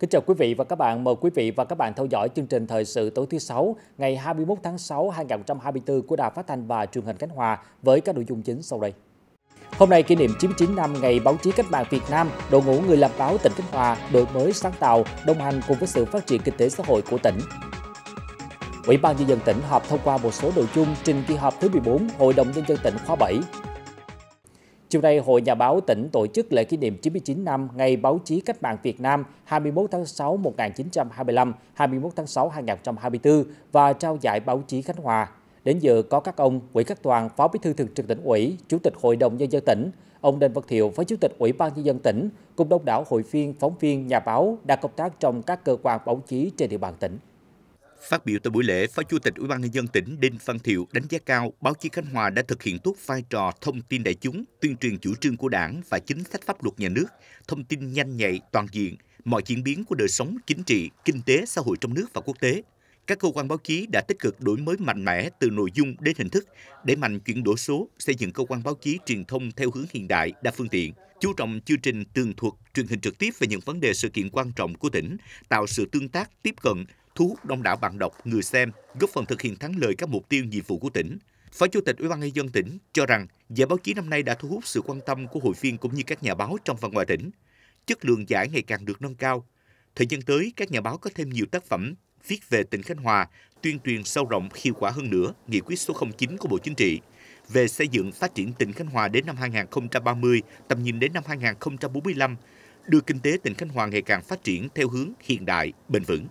Kính chào quý vị và các bạn. Mời quý vị và các bạn theo dõi chương trình thời sự tối thứ Sáu ngày 21 tháng 6 2024 của Đài Phát Thanh và Truyền hình Khánh Hòa với các nội dung chính sau đây. Hôm nay kỷ niệm 99 năm ngày báo chí cách mạng Việt Nam, đội ngũ người làm báo tỉnh Khánh Hòa đổi mới sáng tạo, đồng hành cùng với sự phát triển kinh tế xã hội của tỉnh. Ủy ban nhân dân tỉnh họp thông qua một số nội dung trình kỳ họp thứ 14 Hội đồng nhân dân tỉnh khóa 7 Chiều nay, Hội Nhà báo tỉnh tổ chức lễ kỷ niệm 99 năm Ngày Báo chí Cách mạng Việt Nam 21 tháng 6 1925, 21 tháng 6 2024 và trao giải Báo chí Khánh Hòa. Đến giờ có các ông Nguyễn Khắc Toàn, Phó Bí thư Thường trực tỉnh ủy, Chủ tịch Hội đồng Nhân dân tỉnh, ông Đinh Văn Thiệu, Phó Chủ tịch Ủy ban Nhân dân tỉnh, cùng đông đảo hội viên, phóng viên, nhà báo đang công tác trong các cơ quan báo chí trên địa bàn tỉnh. Phát biểu tại buổi lễ, Phó Chủ tịch Ủy ban nhân dân tỉnh Đinh Văn Thiệu đánh giá cao báo chí Khánh Hòa đã thực hiện tốt vai trò thông tin đại chúng, tuyên truyền chủ trương của Đảng và chính sách pháp luật nhà nước, thông tin nhanh nhạy, toàn diện mọi diễn biến của đời sống chính trị, kinh tế, xã hội trong nước và quốc tế. Các cơ quan báo chí đã tích cực đổi mới mạnh mẽ từ nội dung đến hình thức, để mạnh chuyển đổi số, xây dựng cơ quan báo chí truyền thông theo hướng hiện đại, đa phương tiện, chú trọng chương trình tường thuật, truyền hình trực tiếp về những vấn đề sự kiện quan trọng của tỉnh, tạo sự tương tác tiếp cận, thu hút đông đảo bạn đọc, người xem, góp phần thực hiện thắng lợi các mục tiêu nhiệm vụ của tỉnh. Phó Chủ tịch Ủy ban nhân dân tỉnh cho rằng giải báo chí năm nay đã thu hút sự quan tâm của hội viên cũng như các nhà báo trong và ngoài tỉnh. Chất lượng giải ngày càng được nâng cao. Thời gian tới, các nhà báo có thêm nhiều tác phẩm viết về tỉnh Khánh Hòa, tuyên truyền sâu rộng hiệu quả hơn nữa nghị quyết số 09 của Bộ Chính trị về xây dựng phát triển tỉnh Khánh Hòa đến năm 2030, tầm nhìn đến năm 2045, đưa kinh tế tỉnh Khánh Hòa ngày càng phát triển theo hướng hiện đại, bền vững.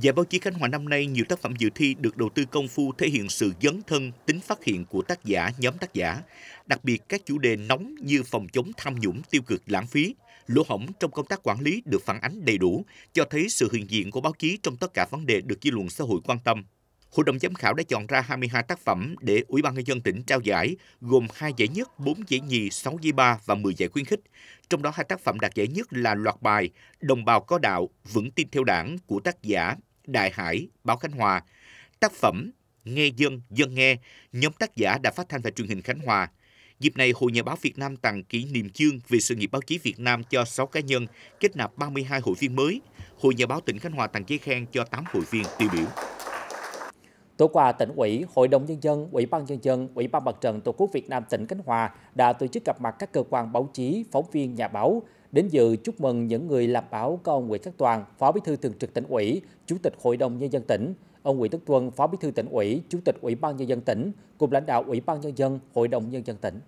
Giải báo chí Khánh Hòa năm nay, nhiều tác phẩm dự thi được đầu tư công phu thể hiện sự dấn thân, tính phát hiện của tác giả, nhóm tác giả. Đặc biệt, các chủ đề nóng như phòng chống tham nhũng, tiêu cực, lãng phí, lỗ hổng trong công tác quản lý được phản ánh đầy đủ, cho thấy sự hiện diện của báo chí trong tất cả vấn đề được dư luận xã hội quan tâm. Hội đồng giám khảo đã chọn ra 22 tác phẩm để Ủy ban nhân dân tỉnh trao giải, gồm 2 giải nhất, 4 giải nhì, 6 giải ba và 10 giải khuyến khích. Trong đó hai tác phẩm đạt giải nhất là loạt bài Đồng bào có đạo, vững tin theo đảng của tác giả Đại Hải, Báo Khánh Hòa. Tác phẩm Nghe dân, dân nghe, nhóm tác giả đã phát thanh và truyền hình Khánh Hòa. Dịp này, Hội Nhà báo Việt Nam tặng kỷ niệm chương về sự nghiệp báo chí Việt Nam cho 6 cá nhân, kết nạp 32 hội viên mới. Hội Nhà báo tỉnh Khánh Hòa tặng giấy khen cho 8 hội viên tiêu biểu. Tối qua, tỉnh ủy, Hội đồng Nhân dân, Ủy ban Nhân dân, Ủy ban Mặt trận Tổ quốc Việt Nam tỉnh Khánh Hòa đã tổ chức gặp mặt các cơ quan báo chí, phóng viên, nhà báo. Đến dự chúc mừng những người làm báo có ông Nguyễn Khắc Toàn, Phó Bí thư Thường trực tỉnh ủy, Chủ tịch Hội đồng Nhân dân tỉnh, ông Nguyễn Tất Tuân, Phó Bí thư tỉnh ủy, Chủ tịch Ủy ban Nhân dân tỉnh, cùng lãnh đạo Ủy ban Nhân dân, Hội đồng Nhân dân tỉnh.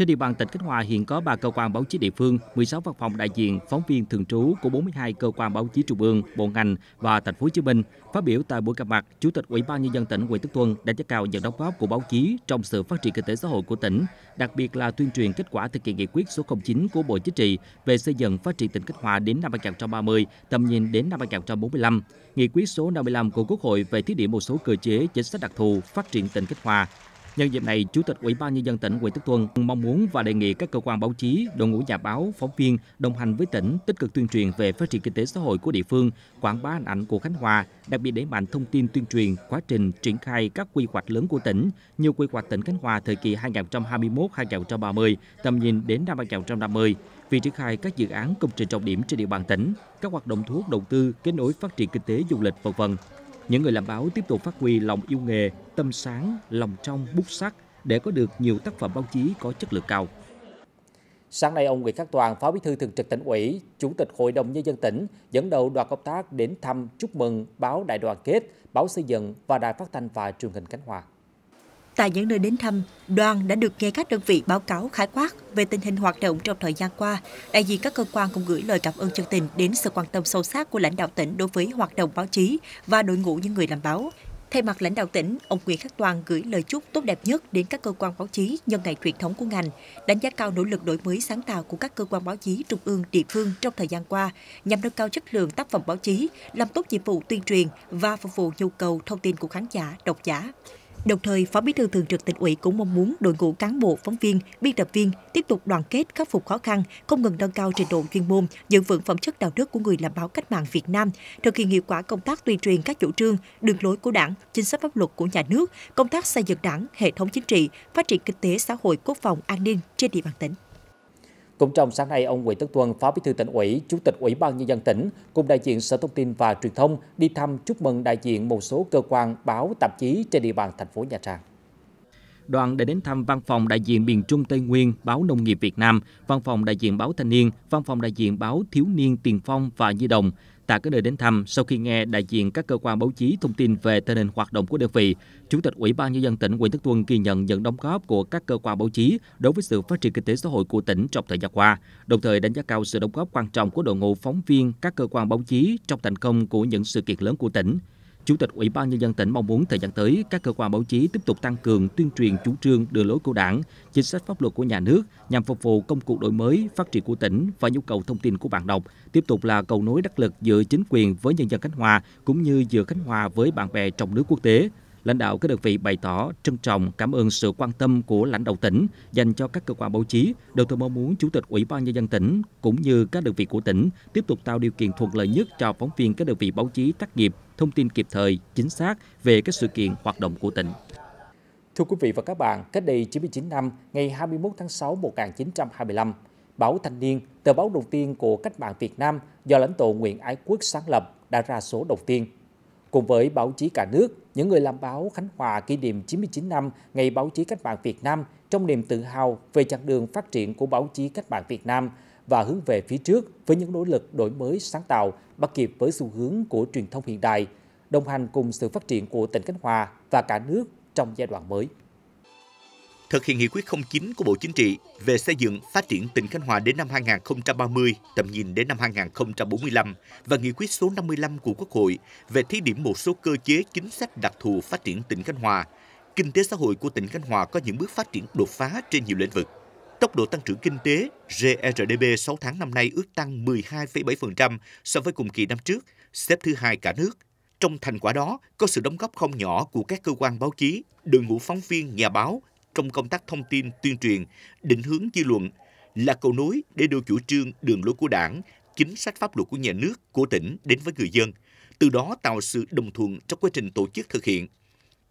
Trên địa bàn tỉnh Khánh Hòa hiện có 3 cơ quan báo chí địa phương, 16 văn phòng đại diện, phóng viên thường trú của 42 cơ quan báo chí trung ương, bộ ngành và thành phố Hồ Chí Minh. Phát biểu tại buổi gặp mặt, Chủ tịch Ủy ban nhân dân tỉnh Nguyễn Đức Tuân đánh giá cao những đóng góp của báo chí trong sự phát triển kinh tế xã hội của tỉnh, đặc biệt là tuyên truyền kết quả thực hiện nghị quyết số 09 của Bộ Chính trị về xây dựng phát triển tỉnh Khánh Hòa đến năm 2030, tầm nhìn đến năm 2045, nghị quyết số 55 của Quốc hội về thí điểm một số cơ chế chính sách đặc thù phát triển tỉnh Khánh Hòa Nhân dịp này, Chủ tịch Ủy ban nhân dân tỉnh quỳnh Đức Tuân mong muốn và đề nghị các cơ quan báo chí, đội ngũ nhà báo, phóng viên đồng hành với tỉnh tích cực tuyên truyền về phát triển kinh tế xã hội của địa phương, quảng bá hình ảnh của Khánh Hòa, đặc biệt đẩy mạnh thông tin tuyên truyền quá trình triển khai các quy hoạch lớn của tỉnh như quy hoạch tỉnh Khánh Hòa thời kỳ 2021-2030, tầm nhìn đến năm 2050 việc triển khai các dự án công trình trọng điểm trên địa bàn tỉnh, các hoạt động thu hút đầu tư, kết nối phát triển kinh tế du lịch, v.v. Những người làm báo tiếp tục phát huy lòng yêu nghề, tâm sáng, lòng trong, bút sắc để có được nhiều tác phẩm báo chí có chất lượng cao. Sáng nay, ông Nguyễn Khắc Toàn, Phó Bí thư Thường trực tỉnh ủy, Chủ tịch Hội đồng Nhân dân tỉnh, dẫn đầu đoàn công tác đến thăm chúc mừng báo Đại đoàn kết, báo xây dựng và Đài phát thanh và truyền hình Cánh Hòa. Tại những nơi đến thăm, đoàn đã được nghe các đơn vị báo cáo khái quát về tình hình hoạt động trong thời gian qua. Đại diện các cơ quan cũng gửi lời cảm ơn chân tình đến sự quan tâm sâu sát của lãnh đạo tỉnh đối với hoạt động báo chí và đội ngũ những người làm báo. Thay mặt lãnh đạo tỉnh, ông Nguyễn Khắc Toàn gửi lời chúc tốt đẹp nhất đến các cơ quan báo chí nhân ngày truyền thống của ngành, đánh giá cao nỗ lực đổi mới sáng tạo của các cơ quan báo chí trung ương, địa phương trong thời gian qua nhằm nâng cao chất lượng tác phẩm báo chí, làm tốt nhiệm vụ tuyên truyền và phục vụ nhu cầu thông tin của khán giả, độc giả. Đồng thời, Phó Bí thư Thường trực Tỉnh ủy cũng mong muốn đội ngũ cán bộ, phóng viên, biên tập viên tiếp tục đoàn kết khắc phục khó khăn, không ngừng nâng cao trình độ chuyên môn, giữ vững phẩm chất đạo đức của người làm báo cách mạng Việt Nam, thực hiện hiệu quả công tác tuyên truyền các chủ trương, đường lối của Đảng, chính sách pháp luật của nhà nước, công tác xây dựng Đảng, hệ thống chính trị, phát triển kinh tế xã hội, quốc phòng, an ninh trên địa bàn tỉnh. Cũng trong sáng nay, ông Nguyễn Tất Tuân, Phó Bí thư tỉnh ủy, Chủ tịch Ủy ban nhân dân tỉnh cùng đại diện Sở Thông tin và Truyền thông đi thăm chúc mừng đại diện một số cơ quan báo tạp chí trên địa bàn thành phố Nha Trang. Đoàn đã đến thăm văn phòng đại diện miền Trung Tây Nguyên báo Nông nghiệp Việt Nam, văn phòng đại diện báo Thanh niên, văn phòng đại diện báo Thiếu niên Tiền Phong và Nhi đồng, Tại các nơi đến thăm, sau khi nghe đại diện các cơ quan báo chí thông tin về tình hình hoạt động của đơn vị, Chủ tịch Ủy ban Nhân dân tỉnh Nguyễn Đức Tuân ghi nhận những đóng góp của các cơ quan báo chí đối với sự phát triển kinh tế xã hội của tỉnh trong thời gian qua, đồng thời đánh giá cao sự đóng góp quan trọng của đội ngũ phóng viên các cơ quan báo chí trong thành công của những sự kiện lớn của tỉnh. Chủ tịch Ủy ban Nhân dân tỉnh mong muốn thời gian tới, các cơ quan báo chí tiếp tục tăng cường tuyên truyền chủ trương đường lối của đảng, chính sách pháp luật của nhà nước nhằm phục vụ công cuộc đổi mới, phát triển của tỉnh và nhu cầu thông tin của bạn đọc, tiếp tục là cầu nối đắc lực giữa chính quyền với nhân dân Khánh Hòa cũng như giữa Khánh Hòa với bạn bè trong nước quốc tế lãnh đạo các đơn vị bày tỏ trân trọng cảm ơn sự quan tâm của lãnh đạo tỉnh dành cho các cơ quan báo chí, đồng thời mong muốn Chủ tịch Ủy ban Nhân dân tỉnh cũng như các đơn vị của tỉnh tiếp tục tạo điều kiện thuận lợi nhất cho phóng viên các đơn vị báo chí tác nghiệp, thông tin kịp thời, chính xác về các sự kiện hoạt động của tỉnh. Thưa quý vị và các bạn, cách đây 99 năm, ngày 21 tháng 6 1925, Báo Thanh niên, tờ báo đầu tiên của cách mạng Việt Nam do lãnh tụ Nguyễn Ái Quốc sáng lập đã ra số đầu tiên – Cùng với báo chí cả nước, những người làm báo Khánh Hòa kỷ niệm 99 năm Ngày Báo chí Cách mạng Việt Nam trong niềm tự hào về chặng đường phát triển của báo chí cách mạng Việt Nam và hướng về phía trước với những nỗ lực đổi mới sáng tạo bắt kịp với xu hướng của truyền thông hiện đại, đồng hành cùng sự phát triển của tỉnh Khánh Hòa và cả nước trong giai đoạn mới thực hiện nghị quyết 09 của Bộ Chính trị về xây dựng phát triển tỉnh Khánh Hòa đến năm 2030, tầm nhìn đến năm 2045 và nghị quyết số 55 của Quốc hội về thí điểm một số cơ chế chính sách đặc thù phát triển tỉnh Khánh Hòa, kinh tế xã hội của tỉnh Khánh Hòa có những bước phát triển đột phá trên nhiều lĩnh vực. Tốc độ tăng trưởng kinh tế GRDP e 6 tháng năm nay ước tăng 12,7% so với cùng kỳ năm trước, xếp thứ hai cả nước trong thành quả đó có sự đóng góp không nhỏ của các cơ quan báo chí, đội ngũ phóng viên, nhà báo, trong công tác thông tin tuyên truyền, định hướng dư luận, là cầu nối để đưa chủ trương đường lối của đảng, chính sách pháp luật của nhà nước, của tỉnh đến với người dân, từ đó tạo sự đồng thuận trong quá trình tổ chức thực hiện.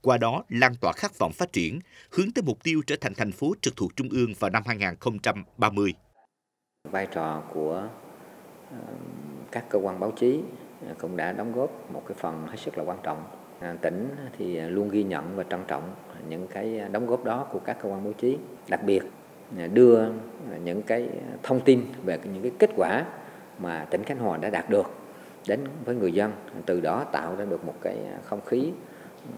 Qua đó lan tỏa khát vọng phát triển, hướng tới mục tiêu trở thành thành phố trực thuộc Trung ương vào năm 2030. Vai trò của ờ, các cơ quan báo chí cũng đã đóng góp một cái phần hết sức là quan trọng À, tỉnh thì luôn ghi nhận và trân trọng những cái đóng góp đó của các cơ quan báo chí đặc biệt đưa những cái thông tin về những cái kết quả mà tỉnh Khánh Hòa đã đạt được đến với người dân từ đó tạo ra được một cái không khí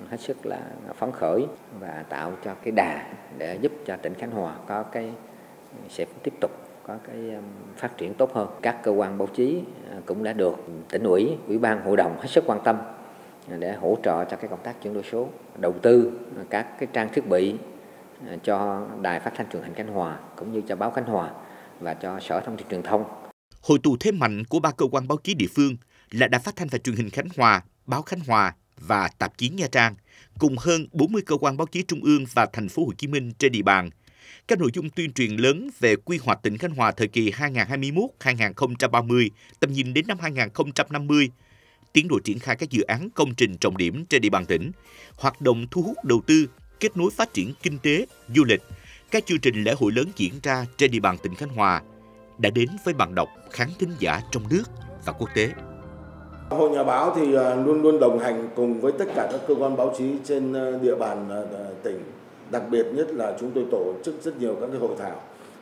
hết sức là phấn khởi và tạo cho cái đà để giúp cho tỉnh Khánh Hòa có cái sẽ tiếp tục có cái um, phát triển tốt hơn. Các cơ quan báo chí à, cũng đã được tỉnh ủy, ủy ban hội đồng hết sức quan tâm để hỗ trợ cho cái công tác chuyển đổi số đầu tư các cái trang thiết bị à, cho đài phát thanh truyền hình Khánh Hòa cũng như cho báo Khánh Hòa và cho sở thông tin truyền thông. Hội tụ thế mạnh của ba cơ quan báo chí địa phương là Đài Phát thanh và Truyền hình Khánh Hòa, Báo Khánh Hòa và Tạp chí Nha Trang, cùng hơn 40 cơ quan báo chí trung ương và thành phố Hồ Chí Minh trên địa bàn. Các nội dung tuyên truyền lớn về quy hoạch tỉnh Khánh Hòa thời kỳ 2021-2030, tầm nhìn đến năm 2050 tiến độ triển khai các dự án công trình trọng điểm trên địa bàn tỉnh, hoạt động thu hút đầu tư, kết nối phát triển kinh tế, du lịch, các chương trình lễ hội lớn diễn ra trên địa bàn tỉnh Khánh Hòa đã đến với bạn đọc khán thính giả trong nước và quốc tế. Hội nhà báo thì à, luôn luôn đồng hành cùng với tất cả các cơ quan báo chí trên à, địa bàn à, tỉnh, đặc biệt nhất là chúng tôi tổ chức rất nhiều các cái hội thảo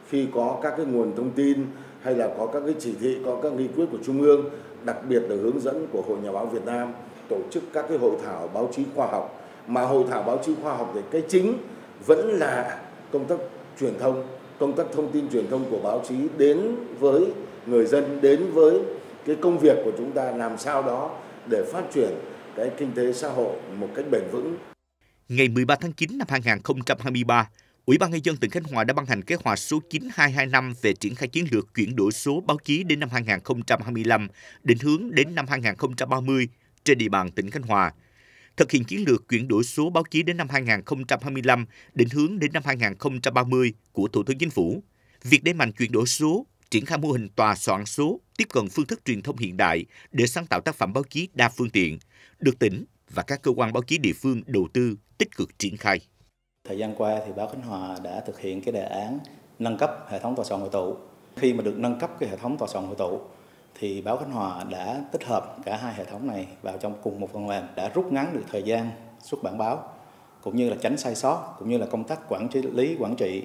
khi có các cái nguồn thông tin hay là có các cái chỉ thị, có các nghị quyết của Trung ương, đặc biệt là hướng dẫn của Hội Nhà báo Việt Nam tổ chức các cái hội thảo báo chí khoa học. Mà hội thảo báo chí khoa học thì cái chính vẫn là công tác truyền thông, công tác thông tin truyền thông của báo chí đến với người dân, đến với cái công việc của chúng ta làm sao đó để phát triển cái kinh tế xã hội một cách bền vững. Ngày 13 tháng 9 năm 2023, Ủy ban Nhân dân tỉnh Khánh Hòa đã ban hành kế hoạch số 9225 về triển khai chiến lược chuyển đổi số báo chí đến năm 2025, định hướng đến năm 2030 trên địa bàn tỉnh Khánh Hòa. Thực hiện chiến lược chuyển đổi số báo chí đến năm 2025, định hướng đến năm 2030 của Thủ tướng Chính phủ. Việc đẩy mạnh chuyển đổi số, triển khai mô hình tòa soạn số, tiếp cận phương thức truyền thông hiện đại để sáng tạo tác phẩm báo chí đa phương tiện, được tỉnh và các cơ quan báo chí địa phương đầu tư tích cực triển khai. Thời gian qua thì báo Khánh Hòa đã thực hiện cái đề án nâng cấp hệ thống tòa soạn hội tụ. Khi mà được nâng cấp cái hệ thống tòa soạn hội tụ thì báo Khánh Hòa đã tích hợp cả hai hệ thống này vào trong cùng một phần mềm đã rút ngắn được thời gian xuất bản báo cũng như là tránh sai sót cũng như là công tác quản trị lý quản trị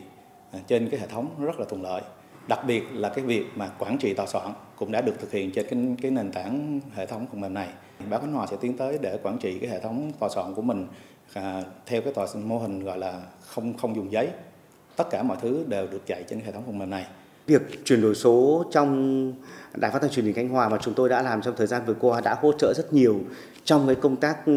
à, trên cái hệ thống rất là thuận lợi đặc biệt là cái việc mà quản trị tòa soạn cũng đã được thực hiện trên cái, cái nền tảng hệ thống phần mềm này. Báo Khánh Hòa sẽ tiến tới để quản trị cái hệ thống tòa soạn của mình à, theo cái tòa mô hình gọi là không không dùng giấy. Tất cả mọi thứ đều được chạy trên hệ thống phần mềm này. Việc chuyển đổi số trong Đài Phát thanh Truyền hình Khánh Hòa mà chúng tôi đã làm trong thời gian vừa qua đã hỗ trợ rất nhiều trong cái công tác ừ,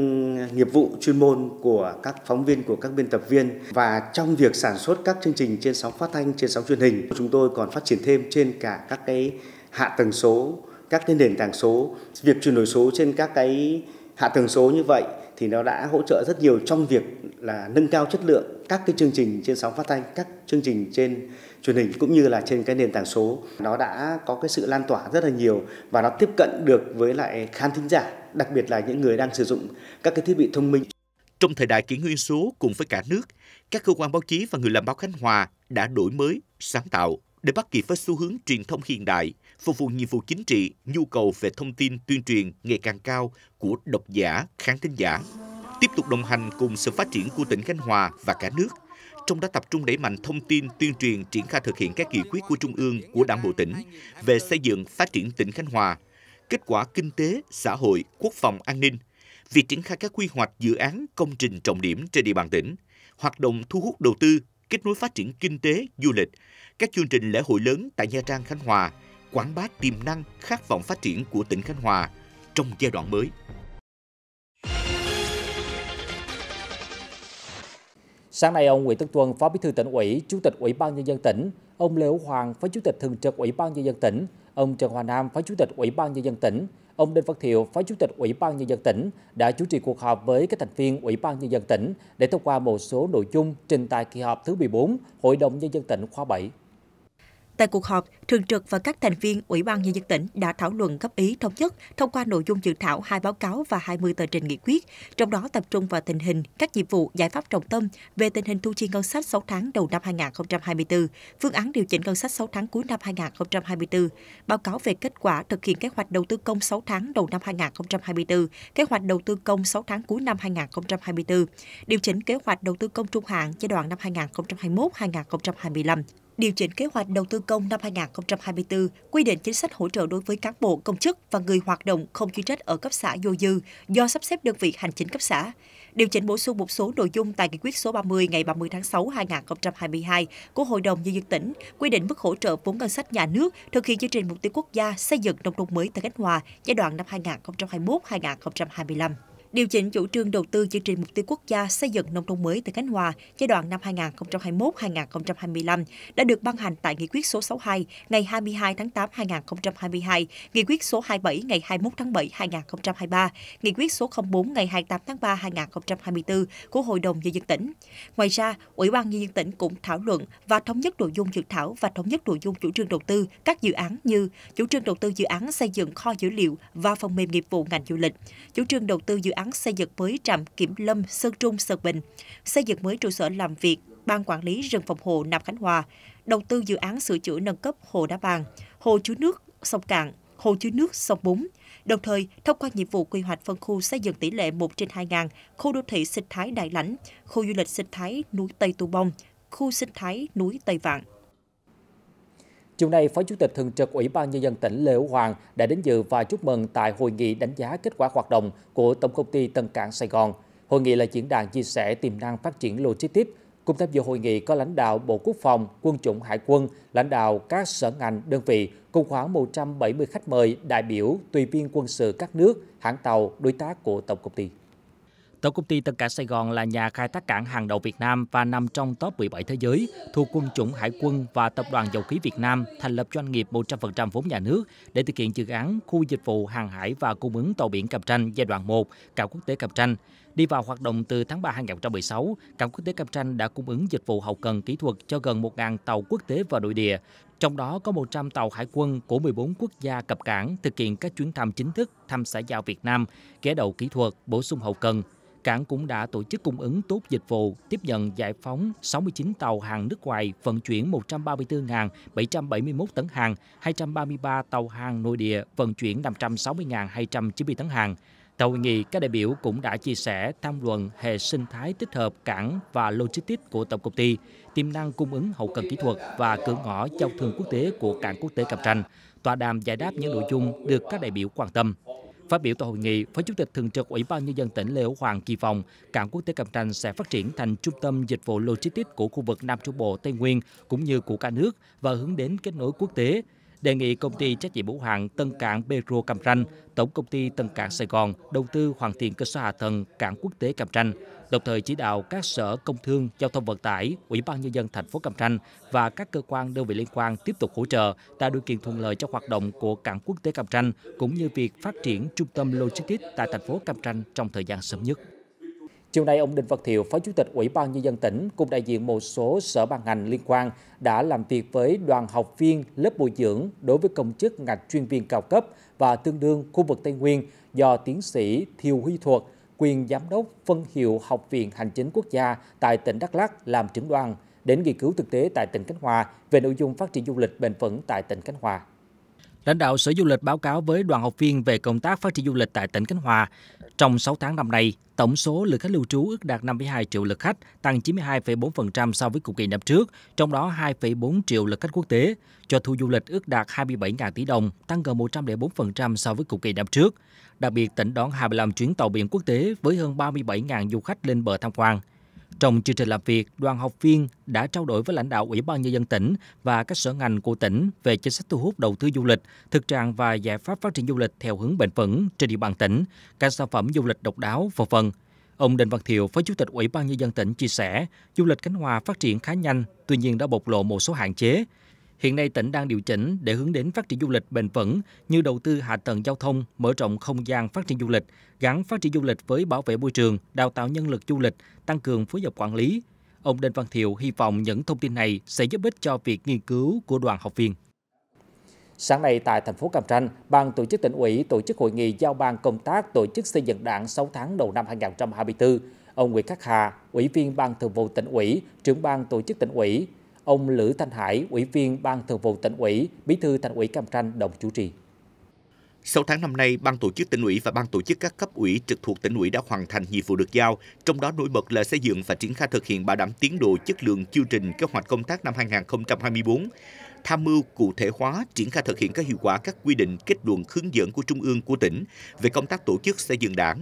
nghiệp vụ chuyên môn của các phóng viên của các biên tập viên và trong việc sản xuất các chương trình trên sóng phát thanh trên sóng truyền hình chúng tôi còn phát triển thêm trên cả các cái hạ tầng số các cái nền tảng số việc chuyển đổi số trên các cái hạ tầng số như vậy thì nó đã hỗ trợ rất nhiều trong việc là nâng cao chất lượng các cái chương trình trên sóng phát thanh các chương trình trên truyền hình cũng như là trên cái nền tảng số nó đã có cái sự lan tỏa rất là nhiều và nó tiếp cận được với lại khán thính giả đặc biệt là những người đang sử dụng các cái thiết bị thông minh trong thời đại kỷ nguyên số cùng với cả nước các cơ quan báo chí và người làm báo Khánh Hòa đã đổi mới sáng tạo để bắt kịp với xu hướng truyền thông hiện đại phục vụ nhiệm vụ chính trị, nhu cầu về thông tin tuyên truyền ngày càng cao của độc giả, khán thính giả. Tiếp tục đồng hành cùng sự phát triển của tỉnh Khánh Hòa và cả nước, trong đó tập trung đẩy mạnh thông tin tuyên truyền triển khai thực hiện các nghị quyết của Trung ương của Đảng bộ tỉnh về xây dựng phát triển tỉnh Khánh Hòa, kết quả kinh tế, xã hội, quốc phòng an ninh, việc triển khai các quy hoạch dự án công trình trọng điểm trên địa bàn tỉnh, hoạt động thu hút đầu tư, kết nối phát triển kinh tế, du lịch, các chương trình lễ hội lớn tại Nha Trang Khánh Hòa – quảng bá tiềm năng, khát vọng phát triển của tỉnh Khánh Hòa trong giai đoạn mới. Sáng nay, ông Nguyễn Tất Tuân, Phó Bí thư tỉnh ủy, Chủ tịch Ủy ban Nhân dân tỉnh, ông Lê Hữu Hoàng, Phó Chủ tịch Thường trực Ủy ban Nhân dân tỉnh, ông Trần Hòa Nam, Phó Chủ tịch Ủy ban Nhân dân tỉnh, ông Đinh Văn Thiệu, Phó Chủ tịch Ủy ban Nhân dân tỉnh đã chủ trì cuộc họp với các thành viên Ủy ban Nhân dân tỉnh để thông qua một số nội dung trình tại kỳ họp thứ 14 Hội đồng Nhân dân tỉnh khóa 7. Tại cuộc họp, Thường trực và các thành viên Ủy ban Nhân dân tỉnh đã thảo luận góp ý thống nhất thông qua nội dung dự thảo hai báo cáo và 20 tờ trình nghị quyết, trong đó tập trung vào tình hình, các nhiệm vụ, giải pháp trọng tâm về tình hình thu chi ngân sách 6 tháng đầu năm 2024, phương án điều chỉnh ngân sách 6 tháng cuối năm 2024, báo cáo về kết quả thực hiện kế hoạch đầu tư công 6 tháng đầu năm 2024, kế hoạch đầu tư công 6 tháng cuối năm 2024, điều chỉnh kế hoạch đầu tư công trung hạn giai đoạn năm 2021-2025 điều chỉnh kế hoạch đầu tư công năm 2024, quy định chính sách hỗ trợ đối với cán bộ, công chức và người hoạt động không chuyên trách ở cấp xã vô dư do sắp xếp đơn vị hành chính cấp xã. Điều chỉnh bổ sung một số nội dung tại nghị quyết số 30 ngày 30 tháng 6 2022 của Hội đồng Nhân dân tỉnh quy định mức hỗ trợ vốn ngân sách nhà nước thực hiện chương trình mục tiêu quốc gia xây dựng nông thôn mới tại Khánh Hòa giai đoạn năm 2021-2025 điều chỉnh chủ trương đầu tư chương trình mục tiêu quốc gia xây dựng nông thôn mới tại Khánh Hòa giai đoạn năm 2021-2025 đã được ban hành tại Nghị quyết số 62 ngày 22 tháng 8 2022, Nghị quyết số 27 ngày 21 tháng 7 2023, Nghị quyết số 04 ngày 28 tháng 3 2024 của Hội đồng Nhân dân tỉnh. Ngoài ra, Ủy ban Nhân dân tỉnh cũng thảo luận và thống nhất nội dung dự thảo và thống nhất nội dung chủ trương đầu tư các dự án như chủ trương đầu tư dự án xây dựng kho dữ liệu và phần mềm nghiệp vụ ngành du lịch, chủ trương đầu tư dự án xây dựng mới trạm kiểm lâm Sơn Trung Sơn Bình, xây dựng mới trụ sở làm việc Ban Quản lý rừng phòng hộ Nam Khánh Hòa, đầu tư dự án sửa chữa nâng cấp hồ đá vàng, hồ chứa nước sông Cạn, hồ chứa nước sông Búng. Đồng thời, thông qua nhiệm vụ quy hoạch phân khu xây dựng tỷ lệ 1 trên 2 ngàn, khu đô thị sinh thái Đại Lãnh, khu du lịch sinh thái núi Tây Tu Bông, khu sinh thái núi Tây Vạn. Chiều nay, Phó Chủ tịch Thường trực Ủy ban Nhân dân tỉnh Lê Hữu Hoàng đã đến dự và chúc mừng tại hội nghị đánh giá kết quả hoạt động của Tổng công ty Tân Cảng Sài Gòn. Hội nghị là diễn đàn chia sẻ tiềm năng phát triển logistics. Cùng tham dự hội nghị có lãnh đạo Bộ Quốc phòng, Quân chủng Hải quân, lãnh đạo các sở ngành, đơn vị, cùng khoảng 170 khách mời, đại biểu, tùy viên quân sự các nước, hãng tàu, đối tác của Tổng công ty. Tổng công ty Tân Cảng Sài Gòn là nhà khai thác cảng hàng đầu Việt Nam và nằm trong top 17 thế giới, thuộc quân chủng Hải quân và Tập đoàn Dầu khí Việt Nam thành lập doanh nghiệp 100% vốn nhà nước để thực hiện dự án khu dịch vụ hàng hải và cung ứng tàu biển cạnh tranh giai đoạn 1, cảng quốc tế cạnh tranh. Đi vào hoạt động từ tháng 3 2016, cảng quốc tế cạnh tranh đã cung ứng dịch vụ hậu cần kỹ thuật cho gần 1.000 tàu quốc tế và nội địa, trong đó có 100 tàu hải quân của 14 quốc gia cập cảng thực hiện các chuyến thăm chính thức thăm xã giao Việt Nam, ghé đầu kỹ thuật, bổ sung hậu cần, cảng cũng đã tổ chức cung ứng tốt dịch vụ, tiếp nhận giải phóng 69 tàu hàng nước ngoài vận chuyển 134.771 tấn hàng, 233 tàu hàng nội địa vận chuyển 560.290 tấn hàng. Tại hội nghị, các đại biểu cũng đã chia sẻ tham luận hệ sinh thái tích hợp cảng và logistics của tổng công ty, tiềm năng cung ứng hậu cần kỹ thuật và cửa ngõ giao thương quốc tế của cảng quốc tế Cam Ranh. Tọa đàm giải đáp những nội dung được các đại biểu quan tâm. Phát biểu tại hội nghị, Phó Chủ tịch Thường trực Ủy ban Nhân dân tỉnh Lê Hữu Hoàng kỳ vọng cảng quốc tế Cam Ranh sẽ phát triển thành trung tâm dịch vụ logistics của khu vực Nam Trung Bộ Tây Nguyên cũng như của cả nước và hướng đến kết nối quốc tế, đề nghị công ty trách nhiệm hữu hạn Tân Cảng Petro Cam Ranh, Tổng công ty Tân Cảng Sài Gòn đầu tư hoàn thiện cơ sở hạ tầng cảng quốc tế Cam Ranh, đồng thời chỉ đạo các sở công thương, giao thông vận tải, ủy ban nhân dân thành phố Cam Ranh và các cơ quan đơn vị liên quan tiếp tục hỗ trợ tạo điều kiện thuận lợi cho hoạt động của cảng quốc tế Cam Ranh cũng như việc phát triển trung tâm logistics tại thành phố Cam Ranh trong thời gian sớm nhất. Chiều nay, ông Đinh Văn Thiệu, Phó Chủ tịch Ủy ban Nhân dân tỉnh cùng đại diện một số sở ban ngành liên quan đã làm việc với đoàn học viên lớp bồi dưỡng đối với công chức ngạch chuyên viên cao cấp và tương đương khu vực Tây Nguyên do tiến sĩ Thiều Huy Thuật, quyền giám đốc phân hiệu Học viện Hành chính Quốc gia tại tỉnh Đắk lắc làm trưởng đoàn đến nghiên cứu thực tế tại tỉnh Khánh Hòa về nội dung phát triển du lịch bền vững tại tỉnh Khánh Hòa. Lãnh đạo Sở Du lịch báo cáo với đoàn học viên về công tác phát triển du lịch tại tỉnh Khánh Hòa, trong 6 tháng năm nay, tổng số lượt khách lưu trú ước đạt 52 triệu lượt khách, tăng 92,4% so với cùng kỳ năm trước, trong đó 2,4 triệu lượt khách quốc tế, cho thu du lịch ước đạt 27.000 tỷ đồng, tăng gần 104% so với cùng kỳ năm trước. Đặc biệt, tỉnh đón 25 chuyến tàu biển quốc tế với hơn 37.000 du khách lên bờ tham quan. Trong chương trình làm việc, đoàn học viên đã trao đổi với lãnh đạo Ủy ban Nhân dân tỉnh và các sở ngành của tỉnh về chính sách thu hút đầu tư du lịch, thực trạng và giải pháp phát triển du lịch theo hướng bền vững trên địa bàn tỉnh, các sản phẩm du lịch độc đáo, v vân. Ông Đinh Văn Thiệu, Phó Chủ tịch Ủy ban Nhân dân tỉnh chia sẻ, du lịch Khánh Hòa phát triển khá nhanh, tuy nhiên đã bộc lộ một số hạn chế. Hiện nay tỉnh đang điều chỉnh để hướng đến phát triển du lịch bền vững như đầu tư hạ tầng giao thông, mở rộng không gian phát triển du lịch, gắn phát triển du lịch với bảo vệ môi trường, đào tạo nhân lực du lịch, tăng cường phối hợp quản lý. Ông Đinh Văn Thiệu hy vọng những thông tin này sẽ giúp ích cho việc nghiên cứu của đoàn học viên. Sáng nay tại thành phố Cam Ranh, Ban tổ chức tỉnh ủy tổ chức hội nghị giao ban công tác tổ chức xây dựng đảng 6 tháng đầu năm 2024. Ông Nguyễn Khắc Hà, Ủy viên Ban Thường vụ tỉnh ủy, trưởng ban tổ chức tỉnh ủy, ông Lữ Thanh Hải, Ủy viên Ban Thường vụ tỉnh ủy, Bí thư Thành ủy Cam Ranh đồng chủ trì. 6 tháng năm nay, Ban tổ chức tỉnh ủy và Ban tổ chức các cấp ủy trực thuộc tỉnh ủy đã hoàn thành nhiệm vụ được giao, trong đó nổi bật là xây dựng và triển khai thực hiện bảo đảm tiến độ chất lượng chương trình kế hoạch công tác năm 2024 tham mưu cụ thể hóa triển khai thực hiện các hiệu quả các quy định kết luận hướng dẫn của trung ương của tỉnh về công tác tổ chức xây dựng đảng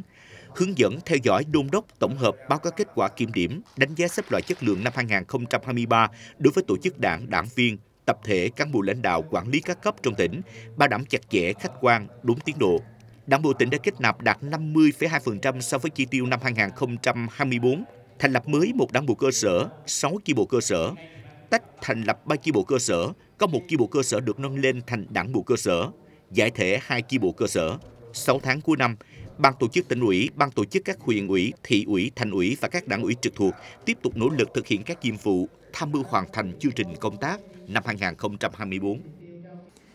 hướng dẫn theo dõi đôn đốc tổng hợp báo cáo kết quả kiểm điểm, đánh giá xếp loại chất lượng năm 2023 đối với tổ chức đảng, đảng viên, tập thể cán bộ lãnh đạo quản lý các cấp trong tỉnh, bảo đảm chặt chẽ, khách quan, đúng tiến độ. Đảng bộ tỉnh đã kết nạp đạt 50,2% so với chi tiêu năm 2024, thành lập mới một đảng bộ cơ sở, 6 chi bộ cơ sở, tách thành lập 3 chi bộ cơ sở, có một chi bộ cơ sở được nâng lên thành đảng bộ cơ sở, giải thể hai chi bộ cơ sở. 6 tháng cuối năm, Ban tổ chức tỉnh ủy, ban tổ chức các huyện ủy, thị ủy, thành ủy và các đảng ủy trực thuộc tiếp tục nỗ lực thực hiện các nhiệm vụ, tham mưu hoàn thành chương trình công tác năm 2024.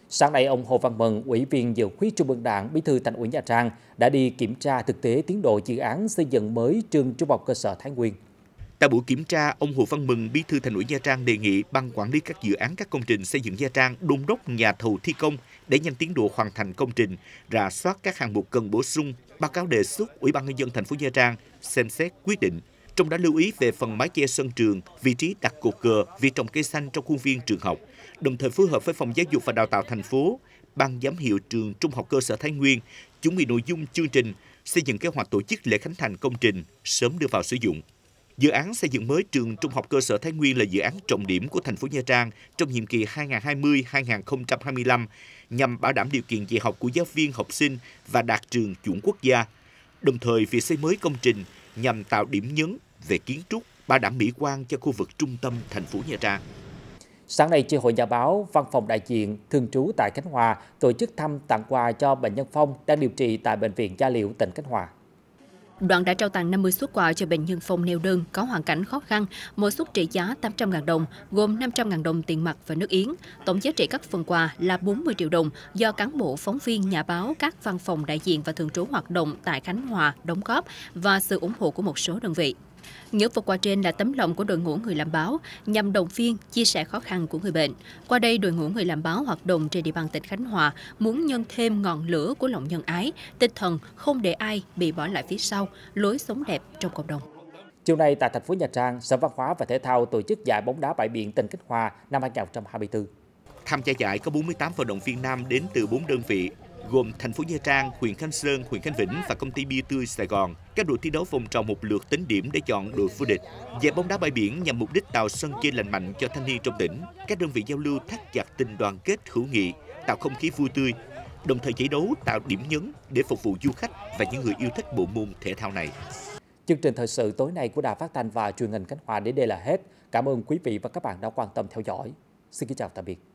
Sáng nay, ông Hồ Văn Mừng, Ủy viên Dự khuyết Trung ương Đảng, Bí thư Thành ủy Nha Trang đã đi kiểm tra thực tế tiến độ dự án xây dựng mới trường Trung học cơ sở Thái Nguyên. Tại buổi kiểm tra, ông Hồ Văn Mừng, Bí thư Thành ủy Nha Trang đề nghị ban quản lý các dự án các công trình xây dựng Nha Trang đôn đốc nhà thầu thi công để nhanh tiến độ hoàn thành công trình, rà soát các hạng mục cần bổ sung, báo cáo đề xuất Ủy ban nhân dân thành phố Nha Trang xem xét quyết định trong đó lưu ý về phần mái che sân trường, vị trí đặt cột cờ vì trồng cây xanh trong khuôn viên trường học, đồng thời phối hợp với phòng giáo dục và đào tạo thành phố, ban giám hiệu trường trung học cơ sở Thái Nguyên chuẩn bị nội dung chương trình, xây dựng kế hoạch tổ chức lễ khánh thành công trình sớm đưa vào sử dụng. Dự án xây dựng mới trường Trung học cơ sở Thái Nguyên là dự án trọng điểm của thành phố Nha Trang trong nhiệm kỳ 2020-2025 nhằm bảo đảm điều kiện dạy học của giáo viên, học sinh và đạt trường chuẩn quốc gia. Đồng thời, việc xây mới công trình nhằm tạo điểm nhấn về kiến trúc, bảo đảm mỹ quan cho khu vực trung tâm thành phố Nha Trang. Sáng nay, Chi hội Nhà báo, Văn phòng đại diện, thường trú tại Khánh Hòa tổ chức thăm tặng quà cho bệnh nhân Phong đang điều trị tại Bệnh viện Gia Liễu, tỉnh Khánh Hòa. Đoàn đã trao tặng 50 suất quà cho bệnh nhân phòng neo đơn có hoàn cảnh khó khăn, mỗi suất trị giá 800.000 đồng, gồm 500.000 đồng tiền mặt và nước yến. Tổng giá trị các phần quà là 40 triệu đồng do cán bộ, phóng viên, nhà báo, các văn phòng đại diện và thường trú hoạt động tại Khánh Hòa đóng góp và sự ủng hộ của một số đơn vị. Những vật quà trên là tấm lòng của đội ngũ người làm báo nhằm động viên, chia sẻ khó khăn của người bệnh. Qua đây, đội ngũ người làm báo hoạt động trên địa bàn tỉnh Khánh Hòa muốn nhân thêm ngọn lửa của lòng nhân ái, tinh thần không để ai bị bỏ lại phía sau, lối sống đẹp trong cộng đồng. Chiều nay tại thành phố Nha Trang, Sở Văn hóa và Thể thao tổ chức giải bóng đá bãi biển tỉnh Khánh Hòa năm 2024. Tham gia giải có 48 vận động viên nam đến từ 4 đơn vị gồm thành phố Nha Trang, huyện Khánh Sơn, huyện Khánh Vĩnh và công ty bia tươi Sài Gòn. Các đội thi đấu vòng tròn một lượt tính điểm để chọn đội vô địch. Giải bóng đá bãi biển nhằm mục đích tạo sân chơi lành mạnh cho thanh niên trong tỉnh. Các đơn vị giao lưu thắt chặt tình đoàn kết hữu nghị, tạo không khí vui tươi, đồng thời giải đấu tạo điểm nhấn để phục vụ du khách và những người yêu thích bộ môn thể thao này. Chương trình thời sự tối nay của Đài Phát thanh và Truyền hình Khánh Hòa đến đây là hết. Cảm ơn quý vị và các bạn đã quan tâm theo dõi. Xin kính chào tạm biệt.